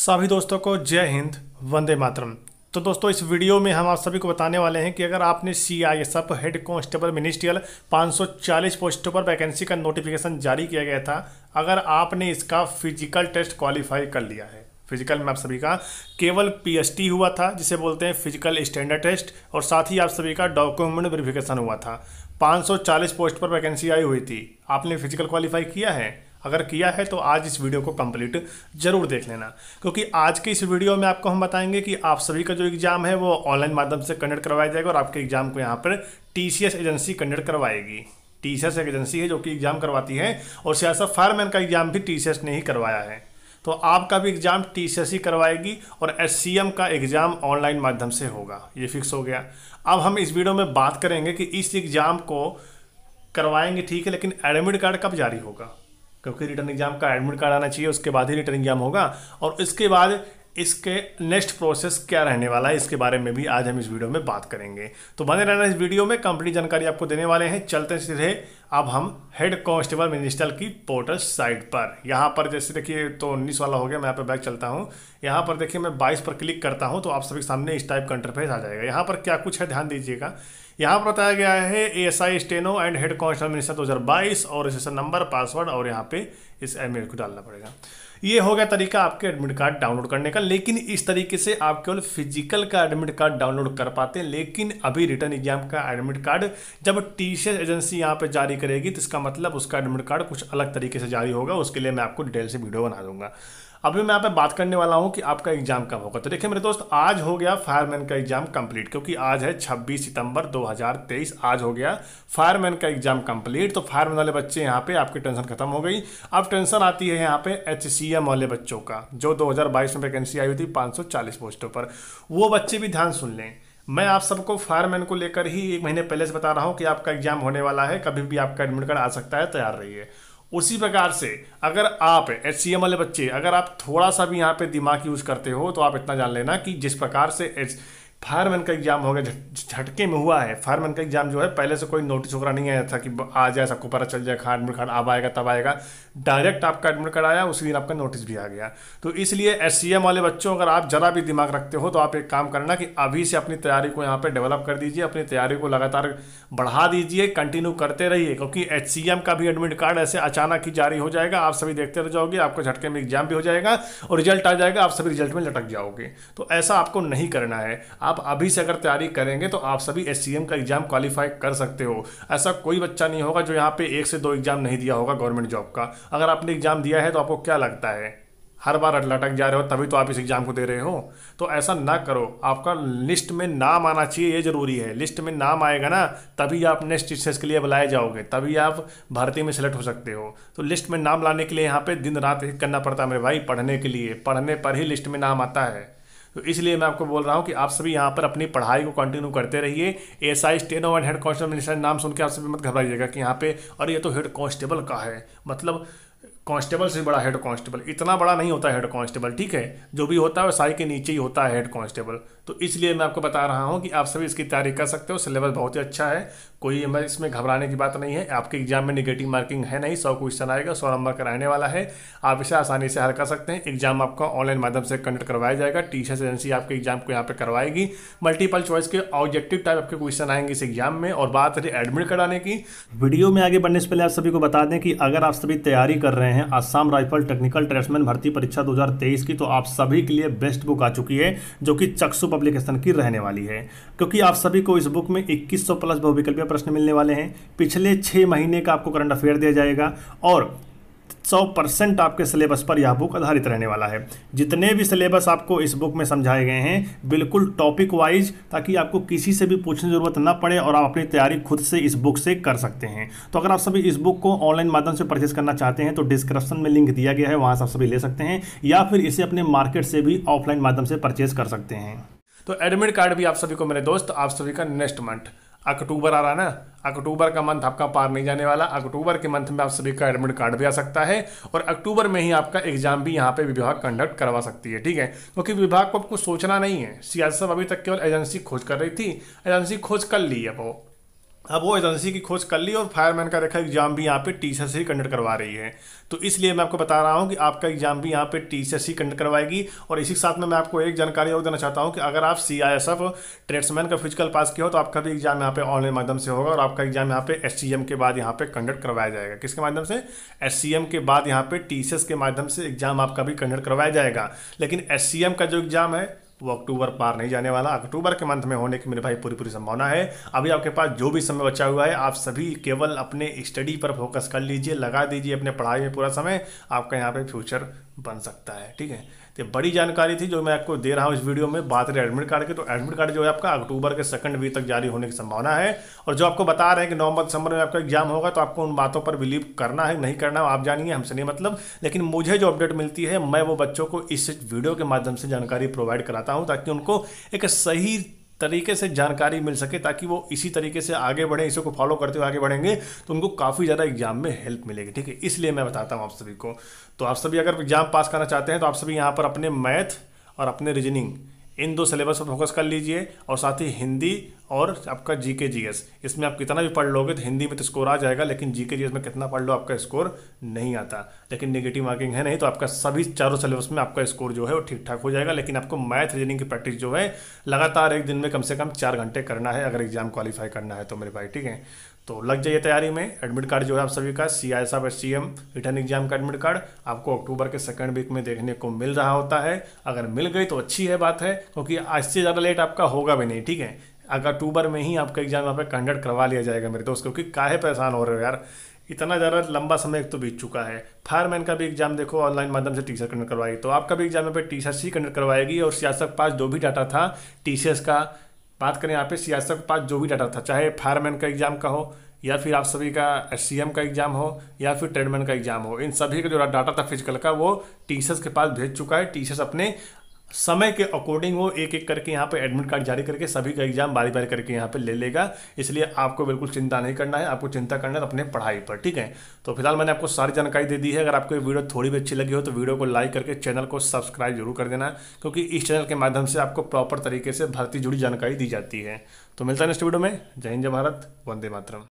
सभी दोस्तों को जय हिंद वंदे मातरम तो दोस्तों इस वीडियो में हम आप सभी को बताने वाले हैं कि अगर आपने C I S F head constable ministerial 540 पोस्टों पर वैकेंसी का नोटिफिकेशन जारी किया गया था अगर आपने इसका फिजिकल टेस्ट क्वालिफाई कर लिया है फिजिकल में आप सभी का केवल पीएसटी हुआ था जिसे बोलते हैं फिजिकल स्टैंडर्ड टेस्ट और साथ ही आप सभी का डॉक्यूमेंट वेरिफिकेशन हुआ था 540 पोस्ट पर वैकेंसी आई हुई थी आपने फिजिकल क्वालिफाई किया है अगर किया है तो आज इस वीडियो को कंप्लीट जरूर देख लेना क्योंकि आज के इस वीडियो में आपको हम बताएंगे कि आप सभी का जो एग्ज़ाम है वो ऑनलाइन माध्यम से कंडक्ट करवाया जाएगा और आपके एग्ज़ाम को यहाँ पर टी एजेंसी कंडक्ट करवाएगी टी एक एजेंसी है जो कि एग्ज़ाम करवाती है और सियासत फायरमैन का एग्ज़ाम भी टी ने ही करवाया है तो आपका भी एग्ज़ाम टी सी करवाएगी और एस का एग्ज़ाम ऑनलाइन माध्यम से होगा ये फिक्स हो गया अब हम इस वीडियो में बात करेंगे कि इस एग्ज़ाम को करवाएंगे ठीक है लेकिन एडमिट कार्ड कब जारी होगा क्योंकि रिटर्न एग्जाम का एडमिट कार्ड आना चाहिए उसके बाद ही रिटर्न एग्जाम होगा और इसके बाद इसके नेक्स्ट प्रोसेस क्या रहने वाला है इसके बारे में भी आज हम इस वीडियो में बात करेंगे तो बने रहना इस वीडियो में कंप्लीट जानकारी आपको देने वाले हैं चलते सीधे अब हम हेड कांस्टेबल मिनिस्टर की पोर्टल साइट पर यहाँ पर जैसे देखिए तो उन्नीस वाला हो गया मैं यहाँ पर बैक चलता हूँ यहाँ पर देखिए मैं बाईस पर क्लिक करता हूँ तो आप सभी के सामने इस टाइप का इंटरफेस आ जाएगा यहाँ पर क्या कुछ है ध्यान दीजिएगा यहाँ पर बताया गया है A S I steno and head constable minister दो हज़ार बाईस और रजिस्ट्रेशन नंबर पासवर्ड और यहाँ पे इस ईमेल को डालना पड़ेगा ये हो गया तरीका आपके एडमिट कार्ड डाउनलोड करने का लेकिन इस तरीके से आप केवल फिजिकल का एडमिट कार्ड डाउनलोड कर पाते हैं लेकिन अभी रिटर्न एग्जाम का एडमिट कार्ड जब टी एजेंसी यहाँ पे जारी करेगी तो इसका मतलब उसका एडमिट कार्ड कुछ अलग तरीके से जारी होगा उसके लिए मैं आपको डिटेल से वीडियो बना दूंगा अभी मैं यहाँ पे बात करने वाला हूँ कि आपका एग्जाम कब होगा तो देखिए मेरे दोस्त आज हो गया फायरमैन का एग्जाम कंप्लीट क्योंकि आज है 26 सितंबर 2023 आज हो गया फायरमैन का एग्जाम कंप्लीट तो फायरमैन वाले बच्चे यहाँ पे आपकी टेंशन खत्म हो गई अब टेंशन आती है यहाँ पे एच वाले बच्चों का जो दो में वैकेंसी आई हुई थी पाँच पोस्टों पर वो बच्चे भी ध्यान सुन लें मैं आप सबको फायरमैन को लेकर ही एक महीने पहले से बता रहा हूँ कि आपका एग्जाम होने वाला है कभी भी आपका एडमिट कार्ड आ सकता है तैयार रहिए उसी प्रकार से अगर आप एच सी एम वाले बच्चे अगर आप थोड़ा सा भी यहाँ पे दिमाग यूज़ करते हो तो आप इतना जान लेना कि जिस प्रकार से एच फायरमैन का एग्जाम हो गया झटके में हुआ है फायरमैन का एग्जाम जो है पहले से कोई नोटिस वगैरह नहीं आया था कि आ जाए सबको पता चल जाए एडमिट कार्ड अब आएगा तब आएगा डायरेक्ट आपका एडमिट कार्ड आया उसी दिन आपका नोटिस भी आ गया तो इसलिए एस वाले बच्चों अगर आप ज़रा भी दिमाग रखते हो तो आप एक काम करना कि अभी से अपनी तैयारी को यहाँ पर डेवलप कर दीजिए अपनी तैयारी को लगातार बढ़ा दीजिए कंटिन्यू करते रहिए क्योंकि एच का भी एडमिट कार्ड ऐसे अचानक ही जारी हो जाएगा आप सभी देखते रह जाओगे आपको झटके में एग्जाम भी हो जाएगा और रिजल्ट आ जाएगा आप सभी रिजल्ट में लटक जाओगे तो ऐसा आपको नहीं करना है आप अभी से अगर तैयारी करेंगे तो आप सभी एस का एग्ज़ाम क्वालिफाई कर सकते हो ऐसा कोई बच्चा नहीं होगा जो यहाँ पे एक से दो एग्ज़ाम नहीं दिया होगा गवर्नमेंट जॉब का अगर आपने एग्ज़ाम दिया है तो आपको क्या लगता है हर बार लटक जा रहे हो तभी तो आप इस एग्ज़ाम को दे रहे हो तो ऐसा ना करो आपका लिस्ट में नाम आना चाहिए ये ज़रूरी है लिस्ट में नाम आएगा ना तभी आप नेक्स्ट स्टेज के लिए बुलाए जाओगे तभी आप भर्ती में सेलेक्ट हो सकते हो तो लिस्ट में नाम लाने के लिए यहाँ पे दिन रात करना पड़ता है मेरे भाई पढ़ने के लिए पढ़ने पर ही लिस्ट में नाम आता है तो इसलिए मैं आपको बोल रहा हूँ कि आप सभी यहाँ पर अपनी पढ़ाई को कंटिन्यू करते रहिए S I steno and head constable नाम सुन के आप सभी मत घबराइएगा कि यहाँ पे और ये तो हेड कॉन्स्टेबल का है मतलब कांस्टेबल से बड़ा हेड कांस्टेबल इतना बड़ा नहीं होता हेड कांस्टेबल ठीक है जो भी होता है वो साई के नीचे ही होता है हेड कांस्टेबल तो इसलिए मैं आपको बता रहा हूँ कि आप सभी इसकी तैयारी कर सकते हो सिलेबस बहुत ही अच्छा है कोई हमें इसमें घबराने की बात नहीं है आपके एग्जाम में निगेटिव मार्किंग है नहीं सौ क्वेश्चन आएगा सौ नंबर का रहने वाला है आप इसे आसानी से हल कर सकते हैं एग्जाम आपका ऑनलाइन माध्यम से कंडक्ट करवाया जाएगा टीचर्स एजेंसी आपके एग्जाम को यहाँ पे करवाएगी मल्टीपल चॉइस के ऑब्जेक्टिव टाइप आपके क्वेश्चन आएंगे इस एग्जाम में और बात रही एडमिट कराने की वीडियो में आगे बढ़ने से पहले आप सभी को बता दें कि अगर आप सभी तैयारी कर रहे हैं आसाम राइफल टेक्निकल ट्रेड्समैन भर्ती परीक्षा दो की तो आप सभी के लिए बेस्ट बुक आ चुकी है जो कि चक्सु पब्लिकेशन की रहने वाली है क्योंकि आप सभी को इस बुक में इक्कीस प्लस बहुविकल्पीय में प्रश्न मिलने वाले हैं पिछले छः महीने का आपको करंट अफेयर दिया जाएगा और 100 परसेंट आपके सिलेबस पर यह बुक आधारित रहने वाला है जितने भी सिलेबस आपको इस बुक में समझाए गए हैं बिल्कुल टॉपिक वाइज ताकि आपको किसी से भी पूछने की जरूरत ना पड़े और आप अपनी तैयारी खुद से इस बुक से कर सकते हैं तो अगर आप सभी इस बुक को ऑनलाइन माध्यम से परचेज करना चाहते हैं तो डिस्क्रिप्शन में लिंक दिया गया है वहाँ से आप सभी ले सकते हैं या फिर इसे अपने मार्केट से भी ऑफलाइन माध्यम से परचेज कर सकते हैं तो एडमिट कार्ड भी आप सभी को मेरे दोस्त आप सभी का नेक्स्ट मंथ अक्टूबर आ रहा ना अक्टूबर का मंथ आपका पार नहीं जाने वाला अक्टूबर के मंथ में आप सभी का एडमिट कार्ड भी आ सकता है और अक्टूबर में ही आपका एग्जाम भी यहाँ पे विभाग कंडक्ट करवा सकती है ठीक है क्योंकि तो विभाग को आपको सोचना नहीं है सियासत अभी तक केवल एजेंसी खोज कर रही थी एजेंसी खोज कर ली अब वो अब वो एजेंसी की खोज कर ली और फायरमैन का रखा एग्जाम भी यहाँ पे टीचर से ही कंडक्ट करवा रही है तो इसलिए मैं आपको बता रहा हूँ कि आपका एग्जाम भी यहाँ पे टीचर से ही कंडक्ट करवाएगी और इसी के साथ में मैं आपको एक जानकारी और देना चाहता हूँ कि अगर आप C I S F tradesman का फिजिकल पास किया हो तो आपका भी एग्जाम यहाँ पे ऑनलाइन माध्यम से होगा और आपका एग्जाम यहाँ पे एस के बाद यहाँ पे कंडक्ट करवाया जाएगा किसके माध्यम से एस के बाद यहाँ पे टी के माध्यम से एग्जाम आपका भी कंडक्ट करवाया जाएगा लेकिन एस का जो एग्जाम है वो अक्टूबर पार नहीं जाने वाला अक्टूबर के मंथ में होने की मेरे भाई पूरी पूरी संभावना है अभी आपके पास जो भी समय बचा हुआ है आप सभी केवल अपने स्टडी पर फोकस कर लीजिए लगा दीजिए अपने पढ़ाई में पूरा समय आपका यहाँ पे फ्यूचर बन सकता है ठीक है तो बड़ी जानकारी थी जो मैं आपको दे रहा हूँ इस वीडियो में बात रही एडमिट कार्ड की तो एडमिट कार्ड जो है आपका अक्टूबर के सेकंड वीक तक जारी होने की संभावना है और जो आपको बता रहे हैं कि नवंबर दिसंबर में आपका एग्जाम होगा तो आपको उन बातों पर बिलीव करना है नहीं करना है आप जानिए हमसे नहीं मतलब लेकिन मुझे जो अपडेट मिलती है मैं वो बच्चों को इस वीडियो के माध्यम से जानकारी प्रोवाइड कराता हूँ ताकि उनको एक सही तरीके से जानकारी मिल सके ताकि वो इसी तरीके से आगे बढ़े इसी को फॉलो करते हुए आगे बढ़ेंगे तो उनको काफ़ी ज़्यादा एग्जाम में हेल्प मिलेगी ठीक है इसलिए मैं बताता हूँ आप सभी को तो आप सभी अगर एग्जाम पास करना चाहते हैं तो आप सभी यहाँ पर अपने मैथ और अपने रीजनिंग इन दो सिलेबस पर फोकस कर लीजिए और साथ ही हिंदी और आपका जी के जी एस इसमें आप कितना भी पढ़ लोगे तो हिंदी में तो स्कोर आ जाएगा लेकिन जी के जी एस में कितना पढ़ लो आपका स्कोर नहीं आता लेकिन नेगेटिव मार्किंग है नहीं तो आपका सभी चारों सिलेबस में आपका स्कोर जो है वो ठीक ठाक हो जाएगा लेकिन आपको मैथ रीजनिंग की प्रैक्टिस जो है लगातार एक दिन में कम से कम चार घंटे करना है अगर एग्जाम क्वालिफाई करना है तो मेरे भाई ठीक है तो लग जाइए तैयारी में एडमिट कार्ड जो है आप सभी का सी आई साहब एस रिटर्न एग्जाम का एडमिट कार्ड आपको अक्टूबर के सेकंड वीक में देखने को मिल रहा होता है अगर मिल गई तो अच्छी है बात है क्योंकि आज से ज़्यादा लेट आपका होगा भी नहीं ठीक है अगर अक्टूबर में ही आपका एग्जाम यहाँ पर कंडक्ट करवा लिया जाएगा मेरे दोस्त क्योंकि काहे परेशान हो रहे हो यार इतना ज़्यादा लंबा समय तो बीत चुका है फायरमैन का भी एग्जाम देखो ऑनलाइन माध्यम से टीचर कंडक्ट करवाई तो आपका भी एग्जाम यहाँ पर टीचर ही कंडक्ट करवाएगी और सियासत पास जो भी डाटा था टीचर्स का बात करें यहाँ पे सियासत के पास जो भी डाटा था चाहे फायरमैन का एग्जाम का हो या फिर आप सभी का एस का एग्जाम हो या फिर ट्रेडमैन का एग्जाम हो इन सभी का जो डाटा था फिजिकल का वो टीचर्स के पास भेज चुका है टीचर्स अपने समय के अकॉर्डिंग वो एक एक करके यहाँ पे एडमिट कार्ड जारी करके सभी का एग्जाम बारी बारी करके यहाँ पे ले लेगा इसलिए आपको बिल्कुल चिंता नहीं करना है आपको चिंता करना है अपने पढ़ाई पर ठीक है तो फिलहाल मैंने आपको सारी जानकारी दे दी है अगर आपको ये वीडियो थोड़ी भी अच्छी लगी हो तो वीडियो को लाइक करके चैनल को सब्सक्राइब जरूर कर देना क्योंकि इस चैनल के माध्यम से आपको प्रॉपर तरीके से भर्ती जुड़ी जानकारी दी जाती है तो मिलता है नेक्स्ट वीडियो में जय हिंद जय भारत वंदे मातरम